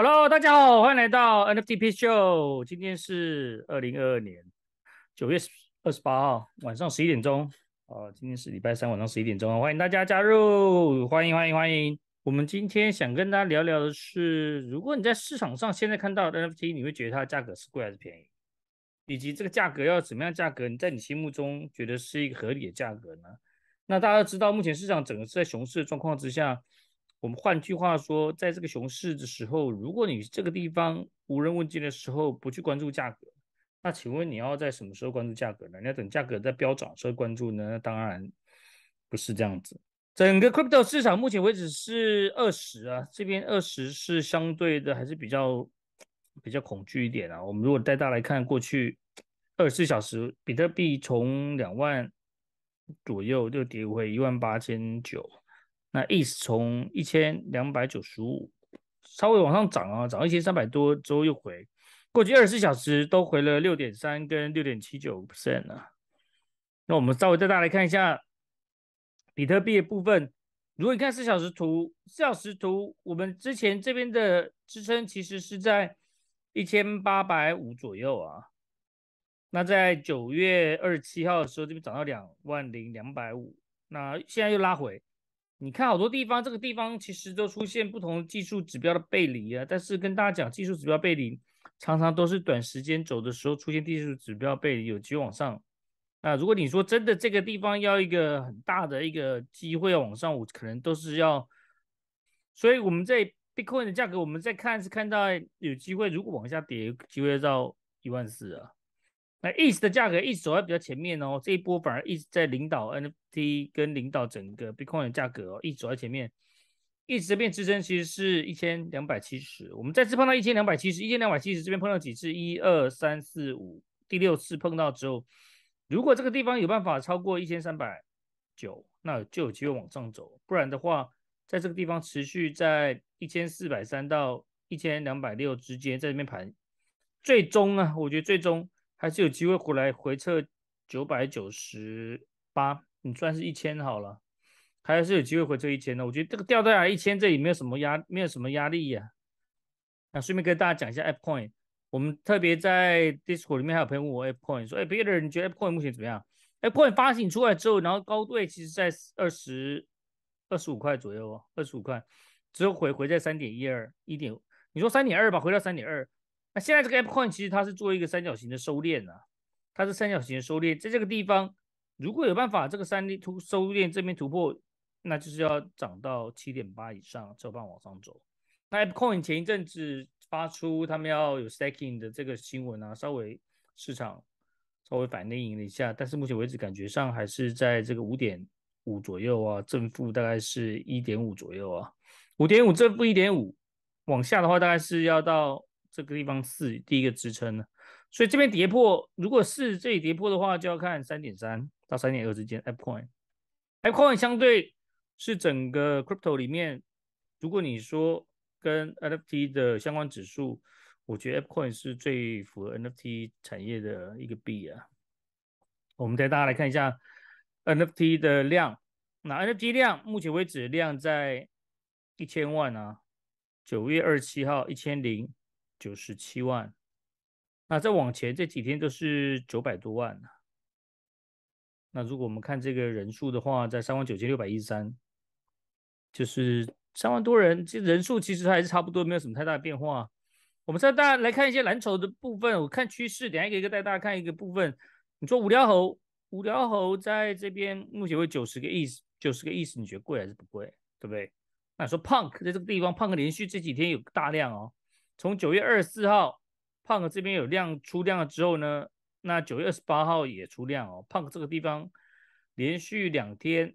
Hello，大家好，欢迎来到 NFTP Show。今天是二零二二年九月二十八号晚上十一点钟。哦，今天是礼拜三晚上十一点钟欢迎大家加入，欢迎欢迎欢迎。我们今天想跟大家聊聊的是，如果你在市场上现在看到 NFT，你会觉得它的价格是贵还是便宜？以及这个价格要怎么样价格，你在你心目中觉得是一个合理的价格呢？那大家知道，目前市场整个是在熊市的状况之下。我们换句话说，在这个熊市的时候，如果你这个地方无人问津的时候，不去关注价格，那请问你要在什么时候关注价格呢？你要等价格在飙涨时候关注呢？当然不是这样子。整个 crypto 市场目前为止是二十啊，这边二十是相对的还是比较比较恐惧一点啊。我们如果带大家来看过去二十四小时，比特币从两万左右就跌回一万八千九。那 E 从一千两百九十五稍微往上涨啊，涨一千三百多之后又回，过去二十四小时都回了六点三跟六点七九 percent 啊。那我们稍微带大家来看一下比特币的部分。如果你看四小时图，四小时图我们之前这边的支撑其实是在一千八百五左右啊。那在九月二十七号的时候，这边涨到两万零两百五，那现在又拉回。你看好多地方，这个地方其实都出现不同技术指标的背离啊。但是跟大家讲，技术指标背离常常都是短时间走的时候出现技术指标背离，有机会往上。那如果你说真的这个地方要一个很大的一个机会要往上，我可能都是要。所以我们在 Bitcoin 的价格，我们在看是看到有机会，如果往下跌，有机会到一万四啊。那 ETH 的价格，e 直走在比较前面哦，这一波反而 e 直在领导 NFT，跟领导整个 Bitcoin 的价格哦，e t 走在前面，一直这边支撑其实是一千两百七十，我们再次碰到一千两百七十，一千两百七十这边碰到几次？一二三四五，第六次碰到之后，如果这个地方有办法超过一千三百九，那就有机会往上走，不然的话，在这个地方持续在一千四百三到一千两百六之间在这边盘，最终呢，我觉得最终。还是有机会回来回撤九百九十八，你算是一千好了。还是有机会回撤一千的，我觉得这个吊带啊一千这里没有什么压，没有什么压力呀。那顺便跟大家讲一下，Appoint，我们特别在 Discord 里面还有朋友问我 Appoint，说哎别的人你觉得 Appoint 目前怎么样？Appoint 发行出来之后，然后高位其实在二十二十五块左右，二十五块，只有回回在三点一二一点，你说三点二吧，回到三点二。那现在这个 App Coin 其实它是做一个三角形的收敛啊，它是三角形的收敛，在这个地方如果有办法这个三突收敛这边突破，那就是要涨到七点八以上这有往上走。那 App Coin 前一阵子发出他们要有 Stacking 的这个新闻啊，稍微市场稍微反内了一下，但是目前为止感觉上还是在这个五点五左右啊，正负大概是一点五左右啊，五点五正负一点五往下的话，大概是要到。这个地方是第一个支撑呢，所以这边跌破，如果是这里跌破的话，就要看三点三到三点二之间。App o i n a p p o i n 相对是整个 Crypto 里面，如果你说跟 NFT 的相关指数，我觉得 App o i n 是最符合 NFT 产业的一个币啊。我们带大家来看一下 NFT 的量，那 NFT 量目前为止量在一千万啊，九月二十七号一千零。九十七万，那再往前这几天都是九百多万呢。那如果我们看这个人数的话，在三万九千六百一十三，就是三万多人，这人数其实还是差不多，没有什么太大的变化。我们再大家来看一些蓝筹的部分，我看趋势，等下一个带大家看一个部分。你说无聊猴，无聊猴在这边目前为九十个亿，九十个亿，你觉得贵还是不贵？对不对？那说 Punk 在这个地方，Punk 连续这几天有大量哦。从九月二十四号，胖哥这边有量出量了之后呢，那九月二十八号也出量哦，胖哥这个地方连续两天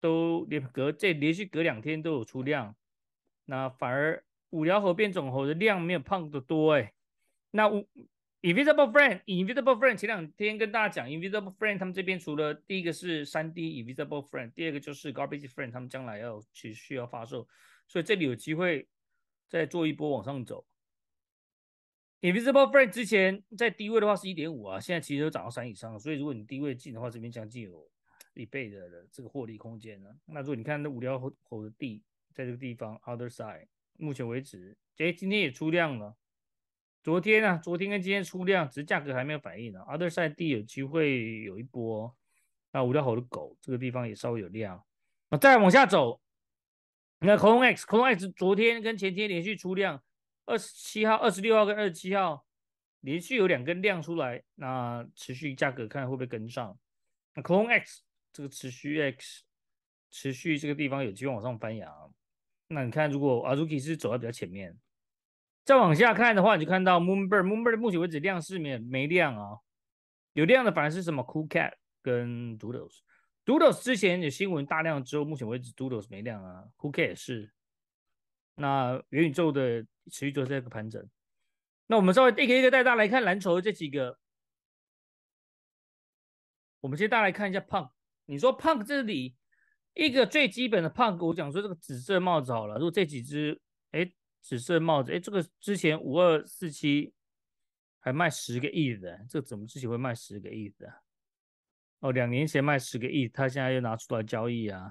都连隔，这连续隔两天都有出量，那反而五条河变种猴的量没有胖的多哎。那 Invisible Friend，Invisible Friend 前两天跟大家讲，Invisible Friend 他们这边除了第一个是三 D Invisible Friend，第二个就是 Garbage Friend，他们将来要持续要发售，所以这里有机会。再做一波往上走，Invisible Friend 之前在低位的话是一点五啊，现在其实都涨到三以上，所以如果你低位进的话，这边将近有一倍的这个获利空间了。那如果你看那五条猴的地在这个地方，Other Side，目前为止，哎，今天也出量了。昨天啊，昨天跟今天出量，只是价格还没有反应呢。Other Side 地有机会有一波，那五条猴的狗，这个地方也稍微有量，那再往下走。那 c o n e X c o n e X 昨天跟前天连续出量，二十七号、二十六号跟二十七号连续有两根量出来，那持续价格看会不会跟上？那 c o n e X 这个持续 X 持续这个地方有机会往上翻扬。那你看，如果 Azuki 是走在比较前面，再往下看的话，你就看到 m o o n b e r r m o o n b e r r 目前为止量是面没量啊，有量的反而是什么 Cool Cat 跟 Doodles。Doodles 之前有新闻大量之后，目前为止 Doodles 没量啊，Who cares？那元宇宙的持续做这个盘整，那我们稍微一个一个带大家来看蓝筹的这几个。我们先大家来看一下 Punk，你说 Punk 这里一个最基本的 Punk，我讲说这个紫色帽子好了，如果这几只哎紫色帽子哎这个之前五二四七还卖十个亿的，这怎么自己会卖十个亿的？哦，两年前卖十个亿，他现在又拿出来交易啊？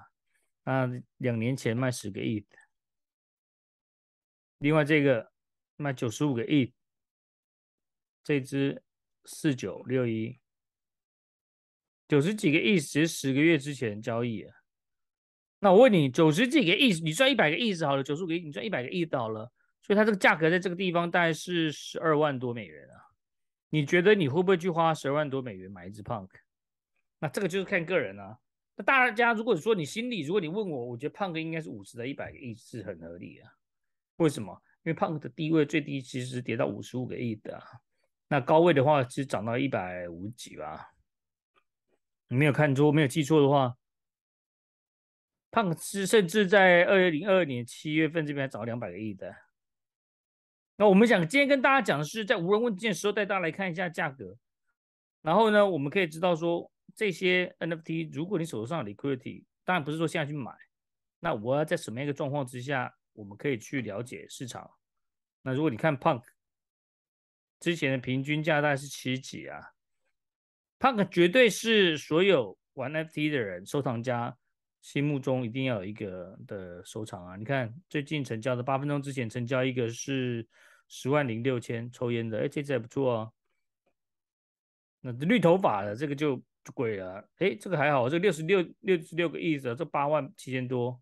啊，两年前卖十个亿，另外这个卖九十五个亿，这只四九六一，九十几个亿是十个月之前交易。那我问你，九十几个亿，你赚一百个亿是好了，九十五个亿你赚一百个亿好了，所以它这个价格在这个地方大概是十二万多美元啊？你觉得你会不会去花十万多美元买一只 Punk？那这个就是看个人啊。那大家如果说你心里，如果你问我，我觉得胖哥应该是五十到一百个亿是很合理啊。为什么？因为胖哥的低位最低其实跌到五十五个亿的，那高位的话其实涨到一百五几吧。你没有看错，没有记错的话，胖哥是甚至在二零二二年七月份这边涨两百个亿的。那我们想今天跟大家讲的是，在无人问津的时候，带大家来看一下价格，然后呢，我们可以知道说。这些 NFT，如果你手上有 liquidity，当然不是说现在去买。那我要在什么样一个状况之下，我们可以去了解市场？那如果你看 Punk，之前的平均价大概是七几啊？Punk 绝对是所有玩 NFT 的人收藏家心目中一定要有一个的收藏啊！你看最近成交的八分钟之前成交一个是十万零六千抽烟的，哎，这只还不错哦。那绿头发的这个就。就贵了，哎，这个还好，这六十六六十六个亿的，这八万七千多，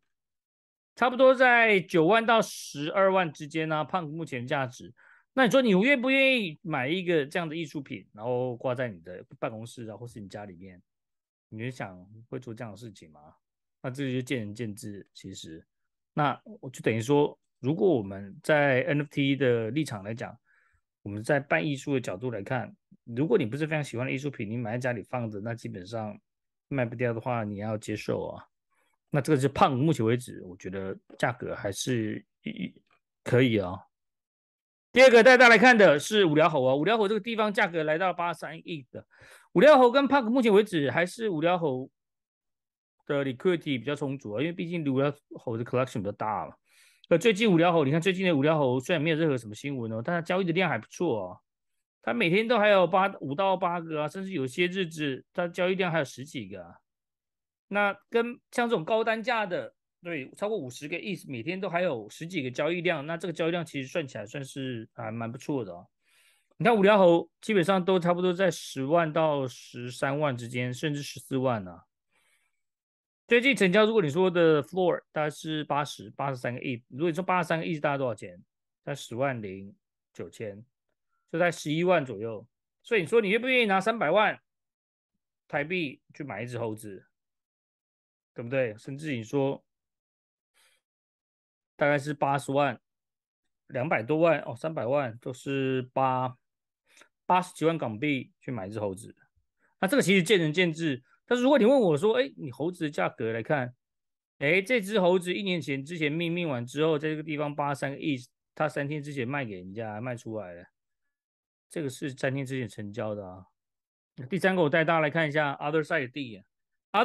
差不多在九万到十二万之间啊，胖目前价值。那你说你愿不愿意买一个这样的艺术品，然后挂在你的办公室啊，或是你家里面？你想会做这样的事情吗？那这就见仁见智。其实，那我就等于说，如果我们在 NFT 的立场来讲，我们在办艺术的角度来看。如果你不是非常喜欢的艺术品，你买在家里放着，那基本上卖不掉的话，你要接受啊。那这个是胖，目前为止我觉得价格还是可以啊。第二个带大家来看的是五聊猴啊，五聊猴这个地方价格来到八三亿的。五聊猴跟胖，目前为止还是五聊猴的 liquidity 比较充足啊，因为毕竟五聊猴的 collection 比较大嘛。呃，最近五聊猴，你看最近的五聊猴虽然没有任何什么新闻哦，但它交易的量还不错啊。它每天都还有八五到八个啊，甚至有些日子它交易量还有十几个啊。那跟像这种高单价的，对，超过五十个亿，每天都还有十几个交易量，那这个交易量其实算起来算是还蛮不错的哦。你看五条猴基本上都差不多在十万到十三万之间，甚至十四万呢。最近成交，如果你说的 floor，大概是八十八十三个亿，如果你说八十三个亿大概多少钱？在十万零九千。就在十一万左右，所以你说你愿不愿意拿三百万台币去买一只猴子，对不对？甚至你说大概是八十万、两百多万哦，三百万都是八八十几万港币去买一只猴子，那这个其实见仁见智。但是如果你问我说，哎，你猴子的价格来看，哎，这只猴子一年前之前命命完之后，在这个地方八三个亿，它三天之前卖给人家卖出来了。这个是三天之前成交的啊。第三个，我带大家来看一下 other side D。啊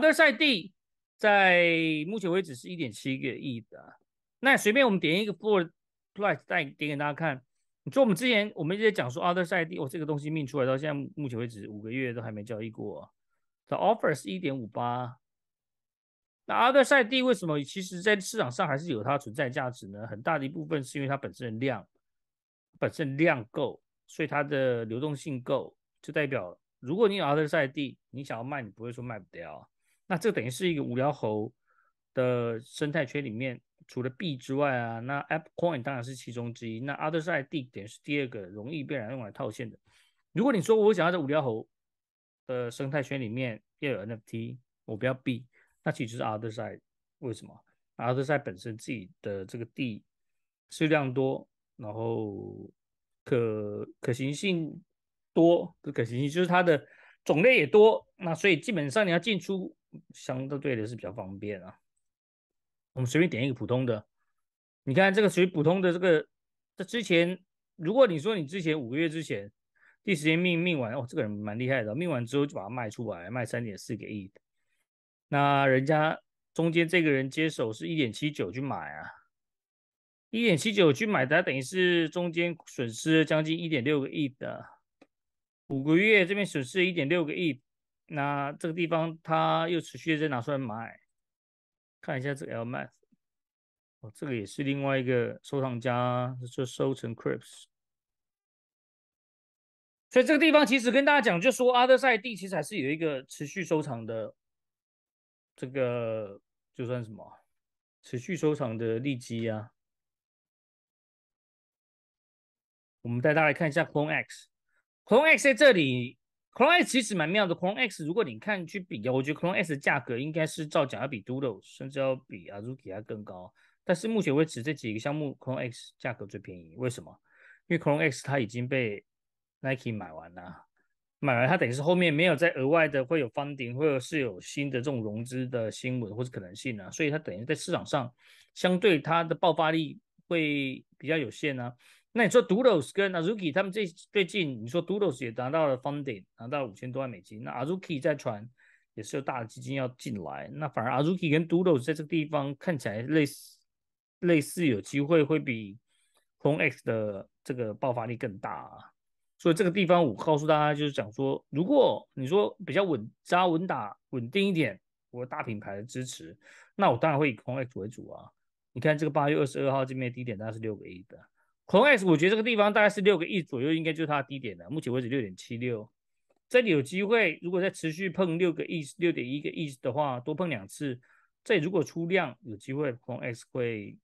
other side D 在目前为止是一点七个亿的。那随便我们点一个 f o r d price，再点给大家看。你说我们之前我们一直在讲说 other side D，我这个东西命出来到现在目前为止五个月都还没交易过。The offer 是一点五八。那 other side D 为什么其实在市场上还是有它存在价值呢？很大的一部分是因为它本身的量，本身量够。所以它的流动性够，就代表如果你有 other side 地，你想要卖，你不会说卖不掉。那这等于是一个无聊猴的生态圈里面，除了币之外啊，那 app coin 当然是其中之一。那 other side 地于是第二个容易被人用来套现的。如果你说我想要在无聊猴的生态圈里面要有 NFT，我不要币，那其实是 other side。为什么？other side 本身自己的这个地数量多，然后。可可行性多的可行性就是它的种类也多，那所以基本上你要进出相对的是比较方便啊。我们随便点一个普通的，你看这个属于普通的这个，这之前如果你说你之前五月之前第一时间命命完，哦，这个人蛮厉害的，命完之后就把它卖出来，卖三点四个亿。那人家中间这个人接手是一点七九去买啊。一点七九去买，它，等于是中间损失将近一点六个亿的五个月，这边损失一点六个亿。那这个地方它又持续在拿出来买，看一下这个 LMA，哦，这个也是另外一个收藏家，就收成 c r i p s 所以这个地方其实跟大家讲，就说阿德赛地其实还是有一个持续收藏的，这个就算什么持续收藏的利基啊。我们带大家来看一下 Chrome X。Chrome X 在这里，Chrome X 其实蛮妙的。Chrome X 如果你看去比较，我觉得 Chrome X 的价格应该是照讲要比 Doodle，甚至要比 Azuki 还更高。但是目前为止这几个项目，Chrome X 价格最便宜，为什么？因为 Chrome X 它已经被 Nike 买完了，买完它等于是后面没有再额外的会有 funding，或者是有新的这种融资的新闻或者可能性呢，所以它等于在市场上相对它的爆发力会比较有限呢。那你说 Doodles 跟 Azuki 他们最最近，你说 Doodles 也拿到了 funding，拿到五千多万美金。那 Azuki 在传也是有大的基金要进来。那反而 Azuki 跟 Doodles 在这个地方看起来类似，类似有机会会比空 X 的这个爆发力更大啊。所以这个地方我告诉大家，就是讲说，如果你说比较稳扎稳打、稳定一点，我大品牌的支持，那我当然会以空 X 为主啊。你看这个八月二十二号这边低点，那是六个亿的。红 X，我觉得这个地方大概是六个亿左右，应该就是它的低点了。目前为止六点七六，这里有机会，如果再持续碰六个亿、六点一个亿的话，多碰两次，这如果出量，有机会红 X 会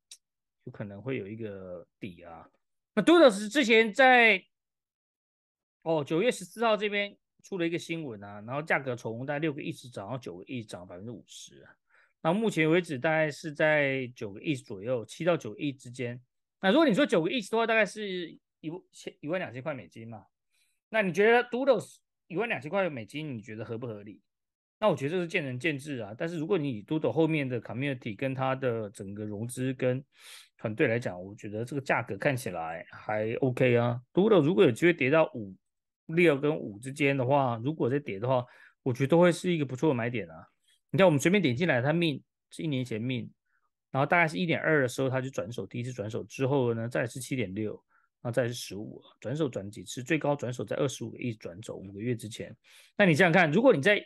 就可能会有一个底啊。那 Doodles 之前在哦九月十四号这边出了一个新闻啊，然后价格从在六个亿时涨到九个亿，涨百分之五十。那目前为止大概是在九个亿左右，七到九亿之间。那如果你说九个亿的话，大概是一千一万两千块美金嘛？那你觉得 Dodo 一万两千块美金，你觉得合不合理？那我觉得这是见仁见智啊。但是如果你 d o d e 后面的 community 跟它的整个融资跟团队来讲，我觉得这个价格看起来还 OK 啊。d o d e 如果有机会跌到五、六跟五之间的话，如果再跌的话，我觉得都会是一个不错的买点啊。你看我们随便点进来，它命是一年前命。然后大概是一点二的时候，他就转手。第一次转手之后呢，再是七点六，然后再是十五。转手转几次？最高转手在二十五，一直转走五个月之前。那你想想看，如果你在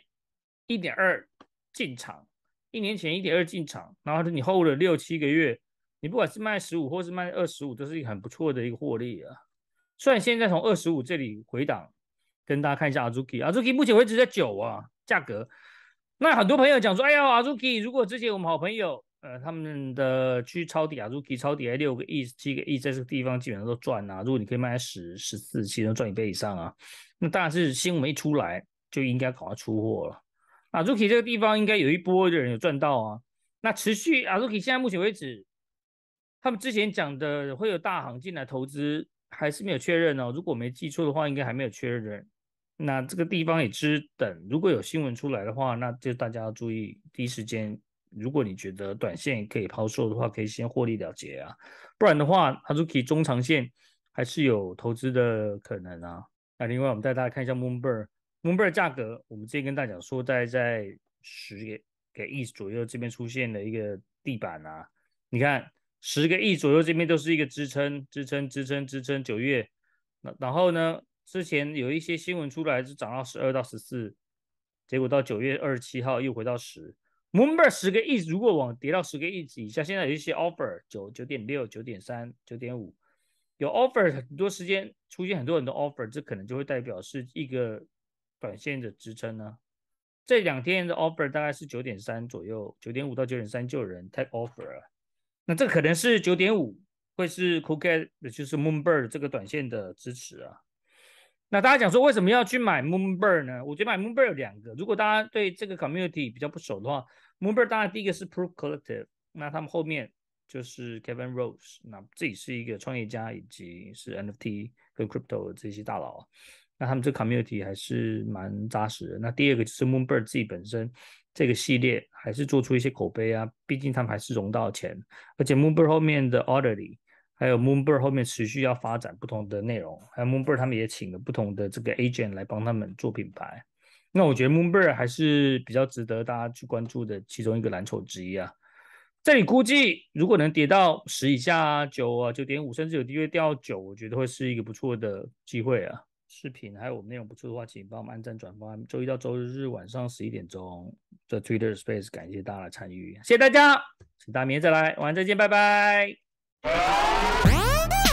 一点二进场，一年前一点二进场，然后你后了六七个月，你不管是卖十五或是卖二十五，都是一个很不错的一个获利啊。虽然现在从二十五这里回档，跟大家看一下阿朱 u k 阿朱 u k 目前为止在九啊价格。那很多朋友讲说，哎呀阿朱 u k 如果之前我们好朋友。呃，他们的去抄底啊 r 果 k i 抄底，六个亿、七个亿，在这个地方基本上都赚啊。如果你可以卖十、十四，其实赚一倍以上啊。那当然是新闻一出来就应该搞到出货了啊。r o o k i e 这个地方应该有一波的人有赚到啊。那持续啊 r o o k i e 现在目前为止，他们之前讲的会有大行进来投资，还是没有确认哦。如果没记错的话，应该还没有确认。那这个地方也只等如果有新闻出来的话，那就大家要注意，第一时间。如果你觉得短线可以抛售的话，可以先获利了结啊，不然的话它就可以中长线还是有投资的可能啊。那另外我们带大家看一下 m o o n b i r m o o n b i r d 价格，我们之前跟大家讲说，大概在十个亿左右这边出现了一个地板啊。你看十个亿左右这边都是一个支撑，支撑，支撑，支撑。九月那然后呢，之前有一些新闻出来是涨到十二到十四，结果到九月二十七号又回到十。m o o n b e r 十个亿如果往跌到十个亿以下，现在有一些 offer 九九点六、九点三、九点五，有 offer 很多时间出现很多很多 offer，这可能就会代表是一个短线的支撑呢。这两天的 offer 大概是九点三左右，九点五到九点三就有人 take offer，那这可能是九点五，会是 c o o k get 就是 Moonbird 这个短线的支持啊。那大家讲说为什么要去买 Moonbird 呢？我觉得买 Moonbird 有两个。如果大家对这个 community 比较不熟的话，Moonbird 当然第一个是 Pro Collective，那他们后面就是 Kevin Rose，那自己是一个创业家以及是 NFT 跟 Crypto 这些大佬那他们这 community 还是蛮扎实的。那第二个就是 Moonbird 自己本身这个系列还是做出一些口碑啊，毕竟他们还是融到钱，而且 Moonbird 后面的 Orderly。还有 m o o n b i r 后面持续要发展不同的内容，还有 m o o n b i r 他们也请了不同的这个 agent 来帮他们做品牌。那我觉得 m o o n b i r 还是比较值得大家去关注的其中一个蓝筹之一啊。这里估计如果能跌到十以下，九啊九点五，甚至有低位掉九，我觉得会是一个不错的机会啊。视频还有我们内容不错的话，请帮我们按赞转发。周一到周日晚上十一点钟的 Twitter Space，感谢大家的参与，谢谢大家，请大明天再来，晚上再见，拜拜。Ah!